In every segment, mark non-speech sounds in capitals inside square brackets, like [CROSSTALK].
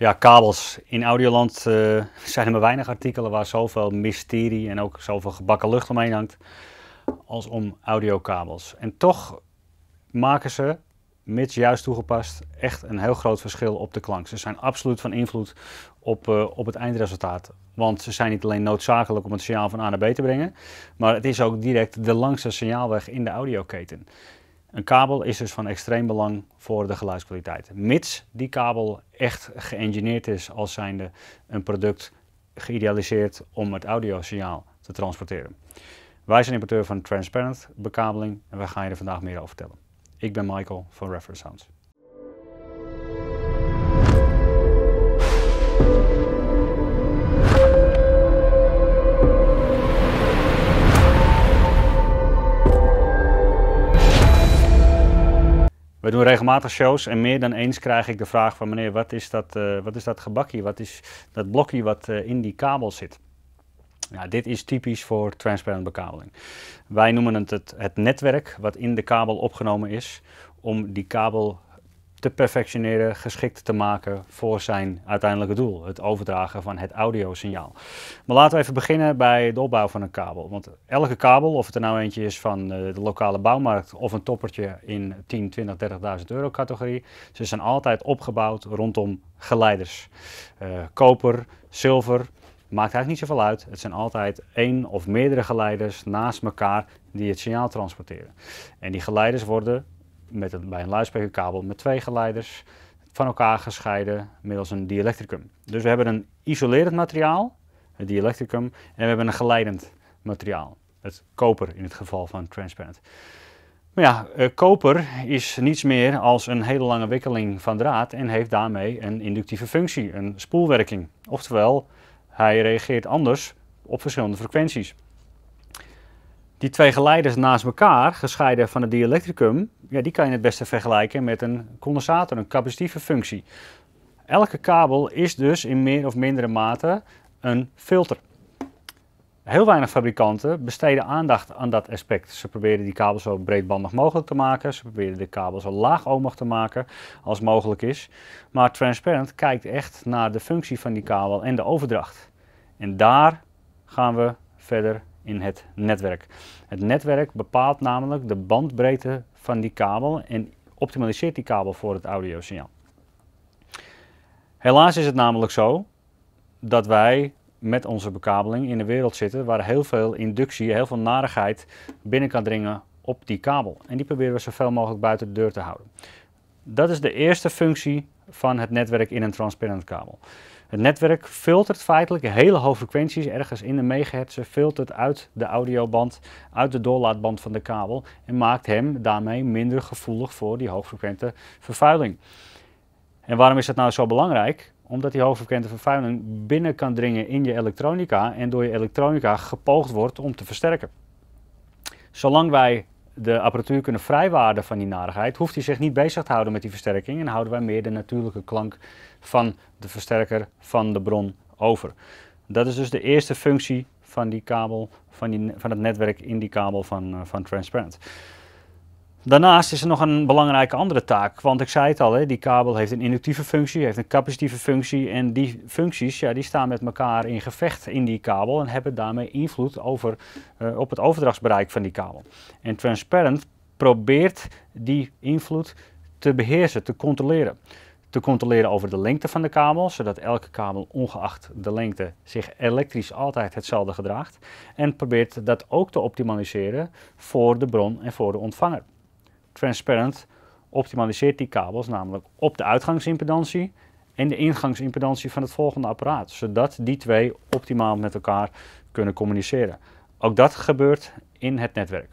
Ja, kabels. In Audioland eh, [LAUGHS] zijn er maar weinig artikelen waar zoveel mysterie en ook zoveel gebakken lucht omheen hangt als om audiokabels. En toch maken ze, mits juist toegepast, echt een heel groot verschil op de klank. Ze zijn absoluut van invloed op, eh, op het eindresultaat. Want ze zijn niet alleen noodzakelijk om het signaal van A naar B te brengen, maar het is ook direct de langste signaalweg in de audioketen. Een kabel is dus van extreem belang voor de geluidskwaliteit. Mits die kabel echt geëngineerd is als zijnde een product geïdealiseerd om het audiosignaal te transporteren. Wij zijn importeur van transparent bekabeling en wij gaan je er vandaag meer over vertellen. Ik ben Michael van Reference Sounds. We doen regelmatig shows en meer dan eens krijg ik de vraag van meneer, wat is dat, eh, wat is dat gebakje, wat is dat blokje wat eh, in die kabel zit? Nou, dit is typisch voor transparant bekabeling. Wij noemen het, het het netwerk wat in de kabel opgenomen is om die kabel te perfectioneren, geschikt te maken voor zijn uiteindelijke doel, het overdragen van het audiosignaal. Maar laten we even beginnen bij de opbouw van een kabel. Want elke kabel, of het er nou eentje is van eh, de lokale bouwmarkt of een toppertje in 10, 20, 30.000 euro categorie, ze zijn altijd opgebouwd rondom geleiders. Eh, koper, zilver, maakt eigenlijk niet zoveel uit. Het zijn altijd één of meerdere geleiders naast elkaar die het signaal transporteren. En die geleiders worden met een, bij een luidsprekerkabel met twee geleiders van elkaar gescheiden middels een dielectricum. Dus we hebben een isolerend materiaal, het dielectricum, en we hebben een geleidend materiaal, het koper in het geval van transparent. Maar ja, eh, koper is niets meer als een hele lange wikkeling van draad en heeft daarmee een inductieve functie, een spoelwerking. Oftewel, hij reageert anders op verschillende frequenties die twee geleiders naast elkaar, gescheiden van het dielectricum, ja, die kan je het beste vergelijken met een condensator, een capacitieve functie. Elke kabel is dus in meer of mindere mate een filter. Heel weinig fabrikanten besteden aandacht aan dat aspect. Ze proberen die kabel zo breedbandig mogelijk te maken. Ze proberen de kabel zo laagomig te maken als mogelijk is. Maar Transparent kijkt echt naar de functie van die kabel en de overdracht. En daar gaan we verder in het netwerk. Het netwerk bepaalt namelijk de bandbreedte van die kabel en optimaliseert die kabel voor het audiosignaal. Helaas is het namelijk zo dat wij met onze bekabeling in een wereld zitten waar heel veel inductie, heel veel narigheid binnen kan dringen op die kabel. En die proberen we zoveel mogelijk buiten de deur te houden. Dat is de eerste functie van het netwerk in een transparant kabel. Het netwerk filtert feitelijk hele hoge frequenties ergens in de megahertz, filtert uit de audioband, uit de doorlaatband van de kabel en maakt hem daarmee minder gevoelig voor die hoogfrequente vervuiling. En waarom is dat nou zo belangrijk? Omdat die hoogfrequente vervuiling binnen kan dringen in je elektronica en door je elektronica gepoogd wordt om te versterken. Zolang wij de apparatuur kunnen vrijwaarden van die narigheid, hoeft hij zich niet bezig te houden met die versterking en houden wij meer de natuurlijke klank van de versterker van de bron over. Dat is dus de eerste functie van die kabel, van, die, van het netwerk in die kabel van, eh, van Transparent. Daarnaast is er nog een belangrijke andere taak, want ik zei het al, hè, die kabel heeft een inductieve functie, heeft een capacitieve functie en die functies ja, die staan met elkaar in gevecht in die kabel en hebben daarmee invloed over, eh, op het overdrachtsbereik van die kabel. En Transparent probeert die invloed te beheersen, te controleren. Te controleren over de lengte van de kabel, zodat elke kabel ongeacht de lengte zich elektrisch altijd hetzelfde gedraagt. En probeert dat ook te optimaliseren voor de bron en voor de ontvanger. Transparent optimaliseert die kabels namelijk op de uitgangsimpedantie en de ingangsimpedantie van het volgende apparaat, zodat die twee optimaal met elkaar kunnen communiceren. Ook dat gebeurt in het netwerk.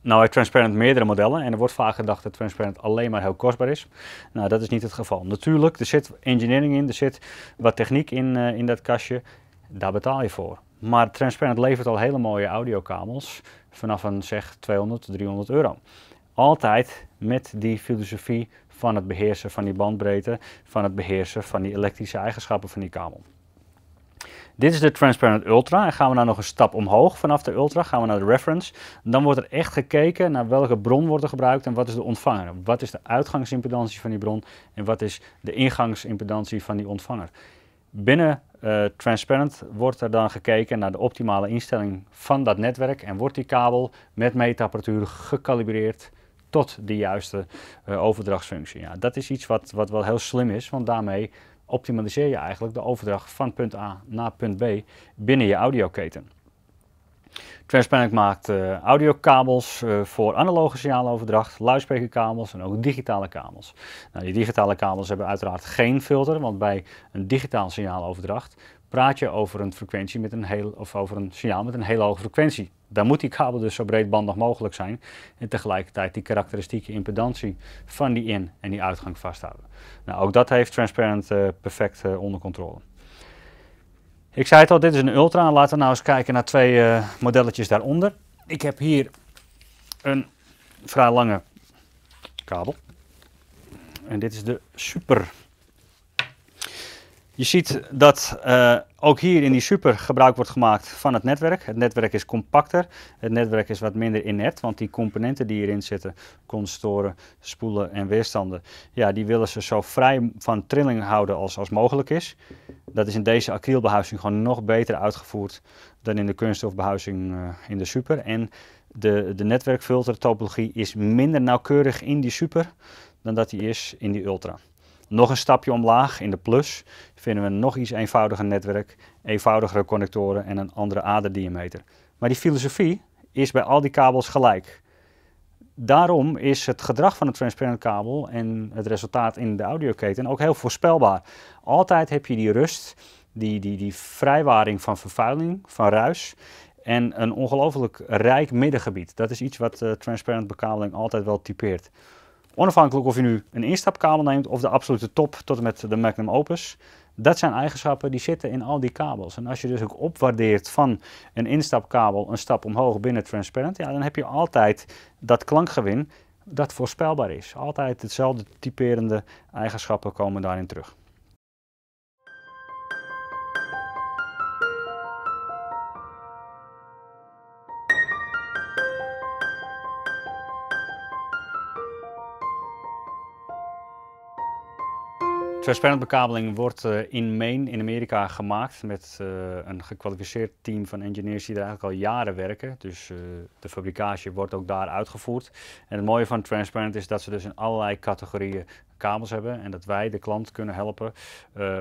Nou heeft Transparent meerdere modellen en er wordt vaak gedacht dat Transparent alleen maar heel kostbaar is. Nou, dat is niet het geval. Natuurlijk, er zit engineering in, er zit wat techniek in, eh, in dat kastje. Daar betaal je voor. Maar Transparent levert al hele mooie audiokabels vanaf een zeg 200, 300 euro altijd met die filosofie van het beheersen van die bandbreedte, van het beheersen van die elektrische eigenschappen van die kabel. Dit is de Transparent Ultra en gaan we nou nog een stap omhoog vanaf de Ultra, gaan we naar de Reference. Dan wordt er echt gekeken naar welke bron wordt er gebruikt en wat is de ontvanger. Wat is de uitgangsimpedantie van die bron en wat is de ingangsimpedantie van die ontvanger. Binnen uh, Transparent wordt er dan gekeken naar de optimale instelling van dat netwerk en wordt die kabel met meetapparatuur gekalibreerd tot de juiste uh, overdrachtsfunctie. Ja, dat is iets wat, wat wel heel slim is, want daarmee optimaliseer je eigenlijk de overdracht van punt A naar punt B binnen je audioketen. Transpanic maakt eh, audiokabels eh, voor analoge signaaloverdracht, luidsprekerkabels en ook digitale kabels. Nou, die digitale kabels hebben uiteraard geen filter, want bij een digitaal signaaloverdracht praat je over een frequentie met een heel, of over een signaal met een hele hoge frequentie dan moet die kabel dus zo breedbandig mogelijk zijn. En tegelijkertijd die karakteristieke impedantie van die in- en die uitgang vasthouden. Nou, ook dat heeft Transparent eh, perfect eh, onder controle. Ik zei het al, dit is een Ultra. Laten we nou eens kijken naar twee uh, modelletjes daaronder. Ik heb hier een vrij lange kabel. En dit is de Super je ziet dat eh, ook hier in die super gebruik wordt gemaakt van het netwerk. Het netwerk is compacter, het netwerk is wat minder inert, want die componenten die hierin zitten, constoren, spoelen en weerstanden, ja, die willen ze zo vrij van trilling houden als, als mogelijk is. Dat is in deze acrylbehuizing gewoon nog beter uitgevoerd dan in de kunststofbehuizing uh, in de super. En de, de netwerkfiltertopologie is minder nauwkeurig in die super dan dat die is in die ultra nog een stapje omlaag in de plus vinden we een nog iets eenvoudiger netwerk, eenvoudigere connectoren en een andere aderdiameter. Maar die filosofie is bij al die kabels gelijk. Daarom is het gedrag van een transparent kabel en het resultaat in de audioketen ook heel voorspelbaar. Altijd heb je die rust, die, die, die vrijwaring van vervuiling, van ruis en een ongelooflijk rijk middengebied. Dat is iets wat eh, transparent bekabeling altijd wel typeert. Onafhankelijk of je nu een instapkabel neemt of de absolute top tot en met de Magnum Opus. Dat zijn eigenschappen die zitten in al die kabels. En als je dus ook opwaardeert van een instapkabel een stap omhoog binnen transparent, ja, dan heb je altijd dat klankgewin dat voorspelbaar is. Altijd hetzelfde typerende eigenschappen komen daarin terug. Transparent bekabeling wordt eh, in Maine in Amerika gemaakt met eh, een gekwalificeerd team van engineers die er eigenlijk al jaren werken. Dus eh, de fabricage wordt ook daar uitgevoerd. En het mooie van Transparent is dat ze dus in allerlei categorieën kabels hebben en dat wij de klant kunnen helpen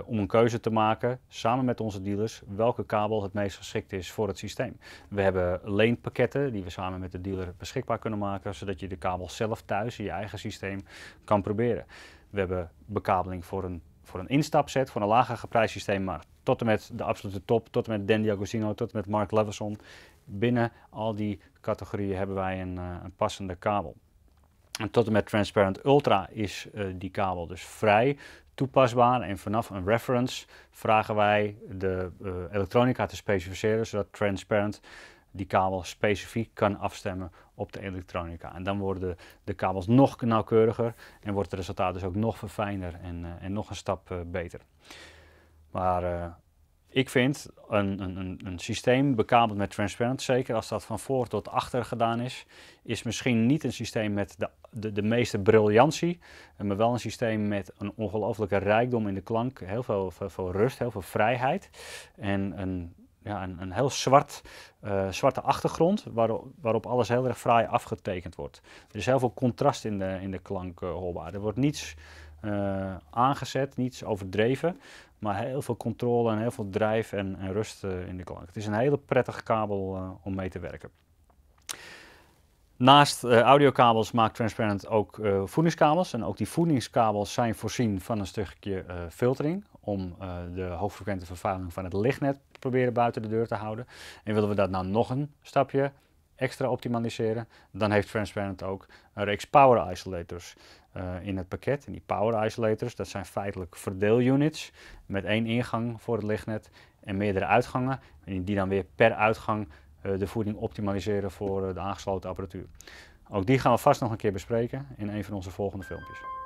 om een keuze te maken samen met onze dealers welke kabel het meest geschikt is voor het systeem. We hebben leenpakketten die we samen met de dealer beschikbaar kunnen maken zodat je de kabel zelf thuis in je eigen systeem kan proberen. We hebben bekabeling voor een, voor een instapset, voor een lager geprijsd systeem, maar tot en met de absolute top, tot en met Dan Diagostino, tot en met Mark Leveson. Binnen al die categorieën hebben wij een, eh, een passende kabel. En tot en met Transparent Ultra is eh, die kabel dus vrij toepasbaar en vanaf een reference vragen wij de eh, elektronica te specificeren zodat Transparent die kabel specifiek kan afstemmen op de elektronica. En dan worden de kabels nog nauwkeuriger en wordt het resultaat dus ook nog verfijner en, eh, en nog een stap eh, beter. Maar eh, ik vind een, een, een, systeem bekabeld met transparant zeker als dat van voor tot achter gedaan is, is misschien niet een systeem met de, de, de meeste briljantie, maar wel een systeem met een ongelooflijke rijkdom in de klank, heel veel, veel, veel rust, heel veel vrijheid en een ja, een, een heel zwart, eh, zwarte achtergrond waarop, waarop alles heel erg fraai afgetekend wordt. Er is heel veel contrast in de, in de klank uh, hoorbaar. Er wordt niets eh, aangezet, niets overdreven, maar heel veel controle en heel veel drijf en, en rust eh, in de klank. Het is een hele prettige kabel om mee te werken. Naast audiokabels maakt Transparent ook voedingskabels. En ook die voedingskabels zijn voorzien van een stukje filtering om eh, de hoogfrequente vervuiling van het lichtnet proberen buiten de deur te houden. En willen we dat nou nog een stapje extra optimaliseren, dan heeft Transparent ook een reeks power isolators eh, in het pakket. En die power isolators, dat zijn feitelijk verdeelunits met één ingang voor het lichtnet en meerdere uitgangen. En die dan weer per uitgang eh, de voeding optimaliseren voor de aangesloten apparatuur. Ook die gaan we vast nog een keer bespreken in een van onze volgende filmpjes.